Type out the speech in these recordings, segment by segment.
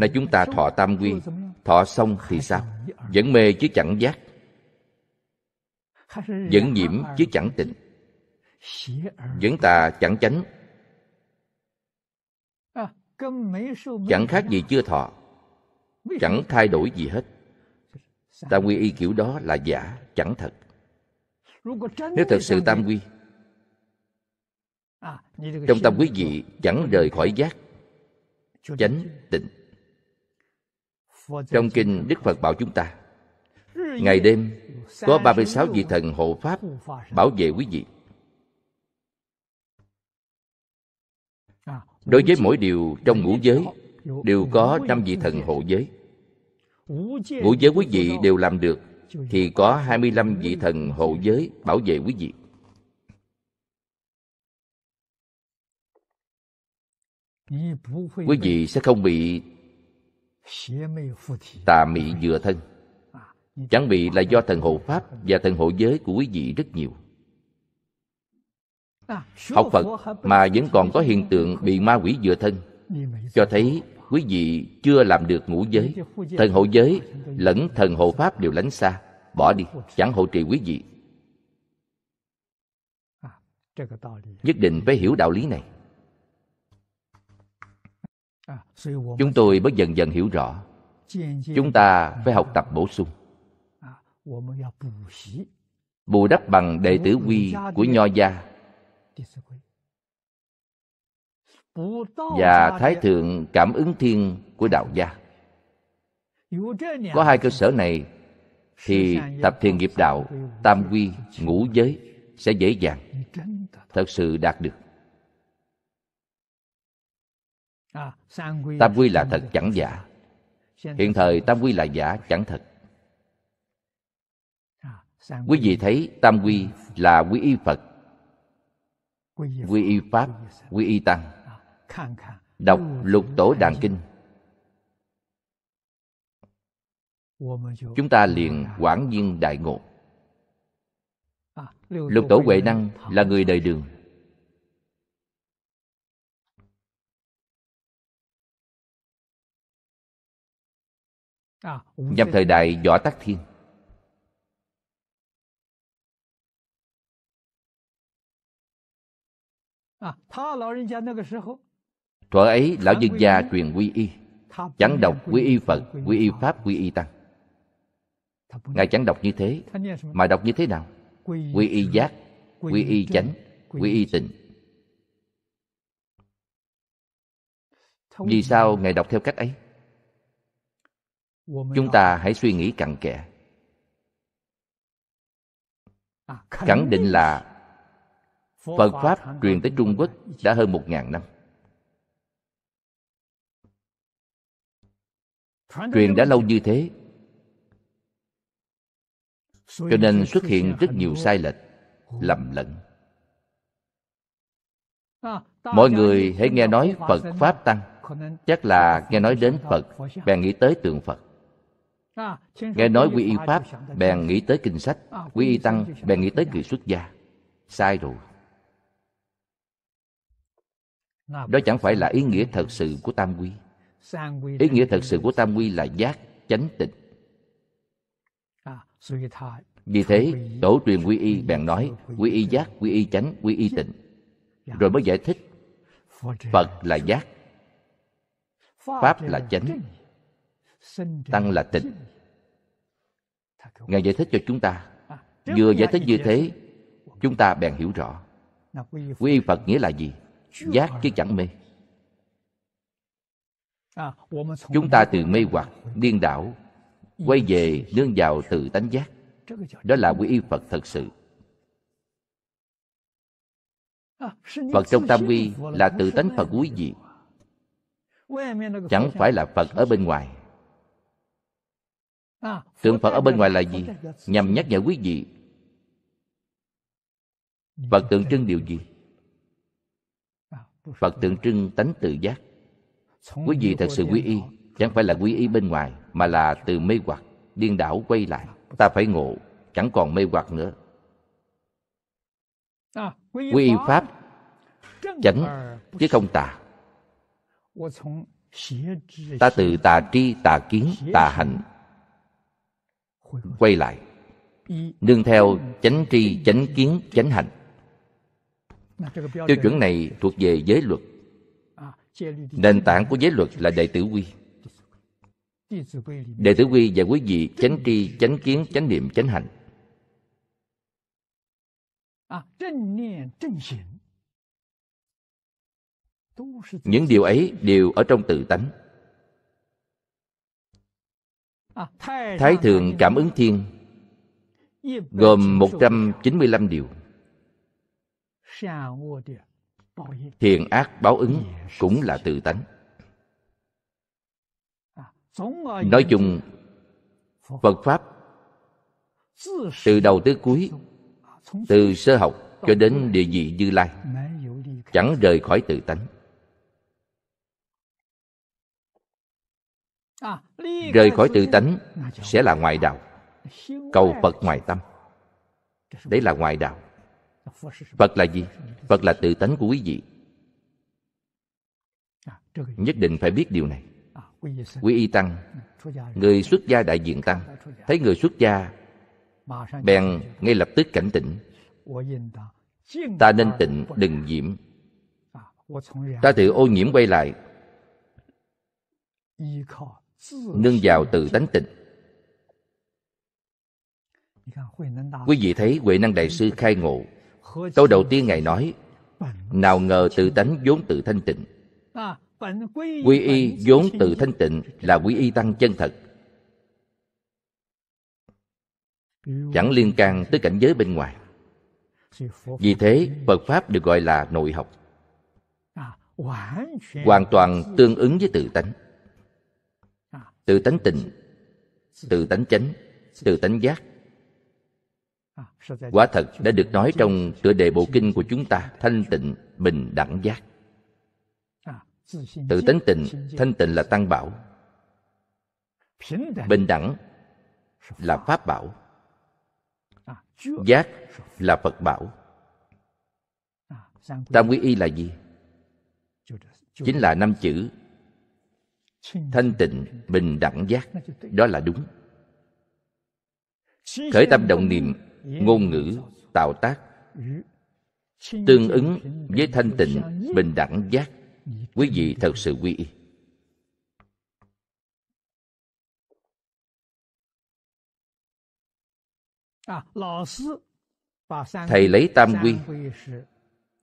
Nay chúng ta thọ tam quy Thọ xong thì sao? Vẫn mê chứ chẳng giác Vẫn nhiễm chứ chẳng tịnh Vẫn tà chẳng chánh Chẳng khác gì chưa thọ Chẳng thay đổi gì hết Tam quy y kiểu đó là giả, chẳng thật Nếu thật sự tam quy Trong tâm quý vị chẳng rời khỏi giác Chánh tịnh trong kinh Đức Phật bảo chúng ta Ngày đêm có 36 vị thần hộ pháp bảo vệ quý vị Đối với mỗi điều trong ngũ giới Đều có năm vị thần hộ giới Ngũ giới quý vị đều làm được Thì có 25 vị thần hộ giới bảo vệ quý vị Quý vị sẽ không bị tà mị vừa thân à, chẳng bị là do thần hộ pháp và thần hộ giới của quý vị rất nhiều à, học phật mà vẫn còn có hiện tượng bị ma quỷ vừa thân cho thấy quý vị chưa làm được ngũ giới thần hộ giới lẫn thần hộ pháp đều lánh xa bỏ đi chẳng hộ trì quý vị à, nhất định phải hiểu đạo lý này À, chúng tôi mới dần dần hiểu rõ à, chúng ta phải học tập bổ sung bù đắp bằng đệ tử quy của nho gia và thái thượng cảm ứng thiên của đạo gia có hai cơ sở này thì tập thiền nghiệp đạo tam quy ngũ giới sẽ dễ dàng thật sự đạt được À, tam quy là thật chẳng giả hiện thời tam quy là giả chẳng thật à, quý vị thấy tam quy à. là quy y phật quy y pháp quy y tăng đọc lục tổ đàn kinh chúng ta liền quảng viên đại ngộ lục tổ huệ năng là người đời đường À, nhằm thời đại võ tắc thiên à, thuở ấy lão dân gia truyền quy y chẳng đọc quy y phật quy y pháp quy y tăng ngài chẳng đọc như thế mà đọc như thế nào quy y giác quy y chánh quy y tịnh vì sao ngài đọc theo cách ấy chúng ta hãy suy nghĩ cặn kẽ à, khẳng định là phật pháp truyền tới trung quốc đã hơn một ngàn năm truyền đã lâu như thế cho nên xuất hiện rất nhiều sai lệch lầm lẫn à, mọi người hãy nghe nói phật pháp tăng chắc là nghe nói đến phật bèn nghĩ tới tượng phật Nghe nói quy y Pháp, bèn nghĩ tới kinh sách, à, quy y Tăng, bèn nghĩ tới dạ. người xuất gia. Sai rồi. Đó chẳng phải là ý nghĩa thật sự của Tam Quy. Ý nghĩa thật sự của Tam Quy là giác, chánh tịnh. À, Vì thế, tổ truyền quy y bèn nói quy y giác, quy y chánh, quy y tịnh. Dạ. Rồi mới giải thích Phật là giác, Pháp là chánh, tăng là tịnh ngài giải thích cho chúng ta vừa giải thích như thế chúng ta bèn hiểu rõ quy phật nghĩa là gì giác chứ chẳng mê chúng ta từ mê hoặc điên đảo quay về nương vào từ tánh giác đó là quy y phật thật sự phật trong tam quy là từ tánh phật quý vị chẳng phải là phật ở bên ngoài tượng phật ở bên ngoài là gì nhằm nhắc nhở quý vị phật tượng trưng điều gì phật tượng trưng tánh tự giác quý vị thật sự quý y chẳng phải là quý y bên ngoài mà là từ mê hoặc điên đảo quay lại ta phải ngộ chẳng còn mê hoặc nữa quý y pháp chánh chứ không tà ta từ tà tri tà kiến tà hạnh quay lại nương theo chánh tri chánh kiến chánh hành tiêu chuẩn này thuộc về giới luật à, nền tảng của giới luật là đệ tử quy đệ tử quy và quý vị chánh tri chánh kiến chánh niệm chánh hành à, những điều ấy đều ở trong tự tánh À, Thái Thượng Cảm ứng Thiên gồm 195 điều. Thiện ác báo ứng cũng là tự tánh. À, Nói chung, Phật Pháp từ đầu tới cuối, à, từ sơ học cho đến địa vị Như Lai, chẳng rời khỏi tự tánh. À, rời khỏi tự tánh sẽ là ngoại đạo cầu phật ngoài tâm đấy là ngoại đạo phật là gì phật là tự tánh của quý vị à, nhất định phải biết điều này à, quý y tăng ừ, người xuất gia đại diện tăng thấy người xuất gia bèn ngay lập tức cảnh tỉnh ta nên tịnh đừng nhiễm ta tự ô nhiễm quay lại nương vào tự tánh tịnh quý vị thấy huệ năng đại sư khai ngộ câu đầu tiên ngài nói nào ngờ tự tánh vốn tự thanh tịnh quy y vốn tự thanh tịnh là quy y tăng chân thật chẳng liên can tới cảnh giới bên ngoài vì thế phật pháp được gọi là nội học hoàn toàn tương ứng với tự tánh từ tánh tình từ tánh chánh từ tánh giác quả thật đã được nói trong tựa đề bộ kinh của chúng ta thanh tịnh bình đẳng giác tự tánh tịnh thanh tịnh là tăng bảo bình đẳng là pháp bảo giác là phật bảo tam quý y là gì chính là năm chữ thanh tịnh bình đẳng giác đó là đúng khởi tâm động niệm ngôn ngữ tạo tác tương ứng với thanh tịnh bình đẳng giác quý vị thật sự quy y thầy lấy tam quy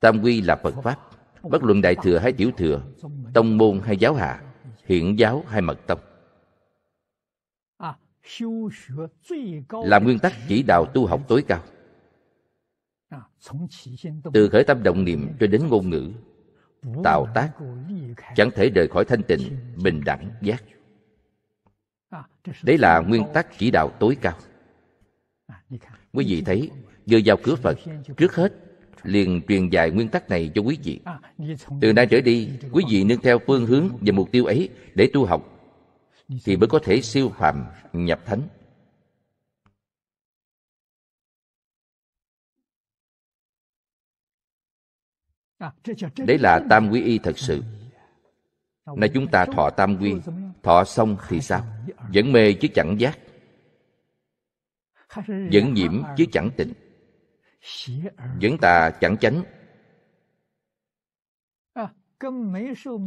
tam quy là phật pháp bất luận đại thừa hay tiểu thừa tông môn hay giáo hạ hiển giáo hay mật tông à, làm nguyên tắc chỉ đạo tu học tối cao à, từ khởi tâm động niệm cho đến ngôn ngữ tạo tác chẳng thể rời khỏi thanh tịnh bình đẳng giác à, đấy là nguyên tắc chỉ đạo tối cao quý vị thấy vừa vào cửa phật trước hết liền truyền dạy nguyên tắc này cho quý vị từ nay trở đi quý vị nương theo phương hướng và mục tiêu ấy để tu học thì mới có thể siêu phàm nhập thánh đấy là tam quy y thật sự nay chúng ta thọ tam quy thọ xong thì sao vẫn mê chứ chẳng giác vẫn nhiễm chứ chẳng tịnh vẫn tà chẳng chánh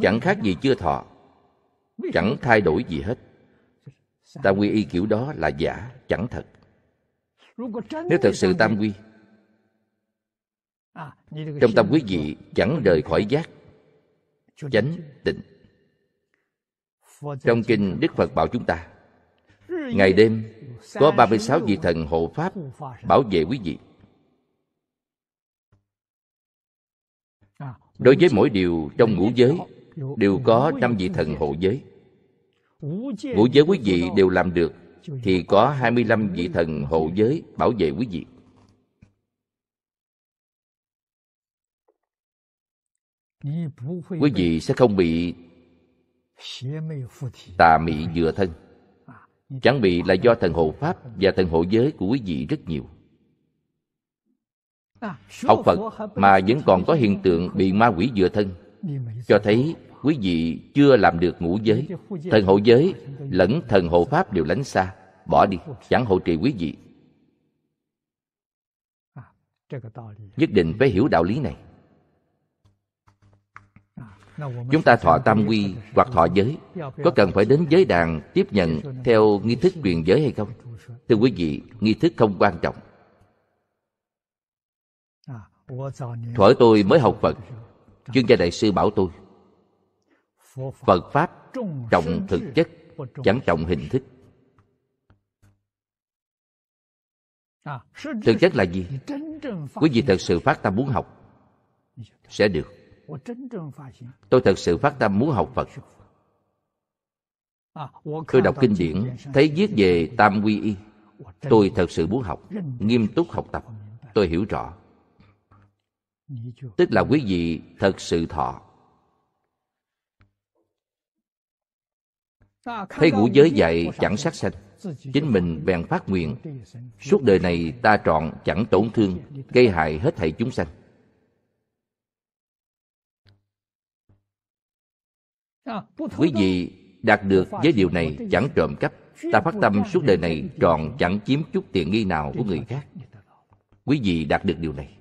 chẳng khác gì chưa thọ chẳng thay đổi gì hết tam quy y kiểu đó là giả chẳng thật nếu thật sự à, tam quy trong tâm quý vị chẳng rời khỏi giác chánh định trong kinh đức phật bảo chúng ta ngày đêm có 36 vị thần hộ pháp bảo vệ quý vị đối với mỗi điều trong ngũ giới đều có năm vị thần hộ giới ngũ giới quý vị đều làm được thì có 25 vị thần hộ giới bảo vệ quý vị. Quý vị sẽ không bị tà mị dựa thân. Chẳng bị là do thần hộ pháp và thần hộ giới của quý vị rất nhiều học phật mà vẫn còn có hiện tượng bị ma quỷ dựa thân cho thấy quý vị chưa làm được ngũ giới thần hộ giới lẫn thần hộ pháp đều lánh xa bỏ đi chẳng hộ trì quý vị nhất định phải hiểu đạo lý này chúng ta thọ tam quy hoặc thọ giới có cần phải đến giới đàn tiếp nhận theo nghi thức truyền giới hay không thưa quý vị nghi thức không quan trọng À, thuở tôi mới học phật chuyên gia đại sư bảo tôi phật pháp trọng thực chất chẳng trọng hình thức à, thực chất là gì quý vị thật sự phát tâm muốn học sẽ được tôi thật sự phát tâm muốn học phật tôi đọc kinh điển thấy viết về tam quy y tôi thật sự muốn học nghiêm túc học tập tôi hiểu rõ Dạ, tức là quý vị thật sự thọ thấy ngũ giới dạy chẳng sát sanh chính mình bèn phát nguyện suốt đời này ta trọn chẳng tổn thương gây hại hết thảy chúng sanh quý vị đạt được với điều này chẳng trộm cắp ta phát tâm suốt đời này tròn chẳng chiếm chút tiền nghi nào của người khác quý vị đạt được điều này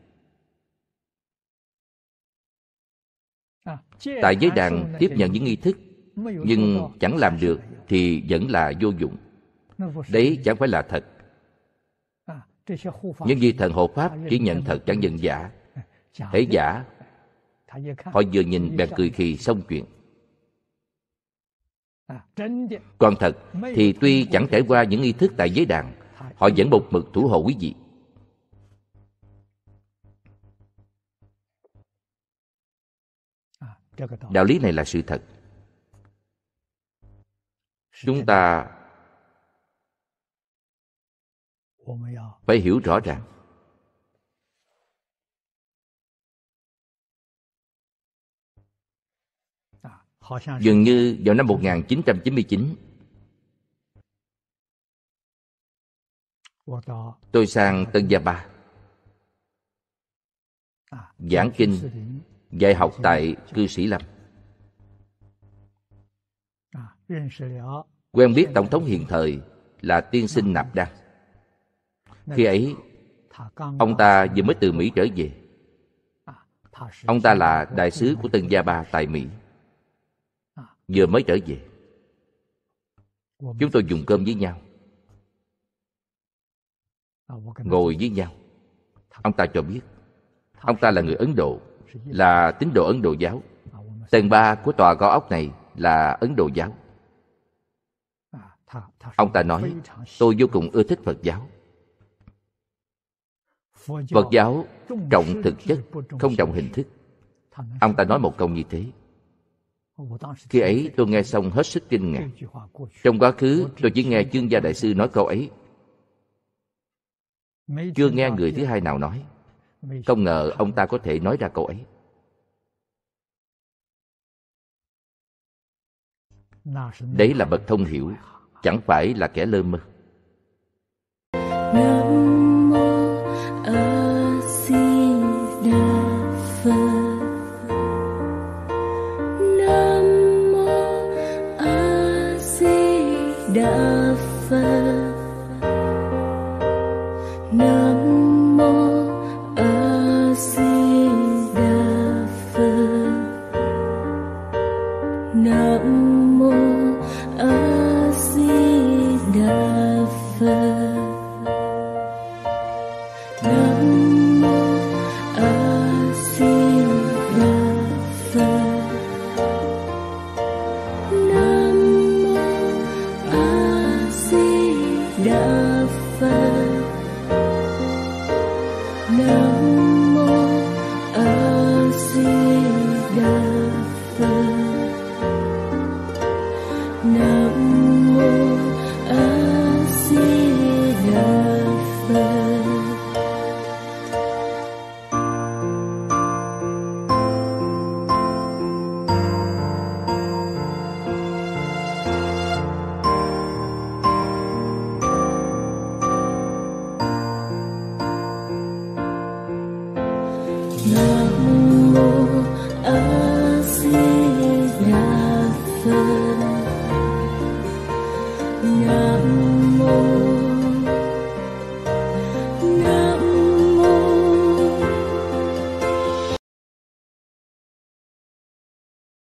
tại giới đàn tiếp nhận những nghi thức nhưng chẳng làm được thì vẫn là vô dụng đấy chẳng phải là thật những vị thần hộ pháp chỉ nhận thật chẳng nhận giả thể giả họ vừa nhìn bèn cười khi xong chuyện còn thật thì tuy chẳng trải qua những nghi thức tại giới đàn họ vẫn một mực thủ hộ quý vị đạo lý này là sự thật chúng ta phải hiểu rõ ràng dường như vào năm 1999 tôi sang Tân Gia Ba giảng kinh dạy học tại cư sĩ lâm quen biết tổng thống hiện thời là tiên sinh nạp đăng khi ấy ông ta vừa mới từ mỹ trở về ông ta là đại sứ của tân gia ba tại mỹ vừa mới trở về chúng tôi dùng cơm với nhau ngồi với nhau ông ta cho biết ông ta là người ấn độ là tín đồ Ấn Độ giáo. Tầng 3 của tòa gó ốc này là Ấn Độ giáo. Ông ta nói, tôi vô cùng ưa thích Phật giáo. Phật giáo trọng thực chất, không trọng hình thức. Ông ta nói một câu như thế. Khi ấy tôi nghe xong hết sức kinh ngạc. Trong quá khứ tôi chỉ nghe chương gia đại sư nói câu ấy. Chưa nghe người thứ hai nào nói. Không ngờ ông ta có thể nói ra câu ấy. Đấy là bậc thông hiểu, chẳng phải là kẻ lơ mơ. Nam mô A Di Đà Phật.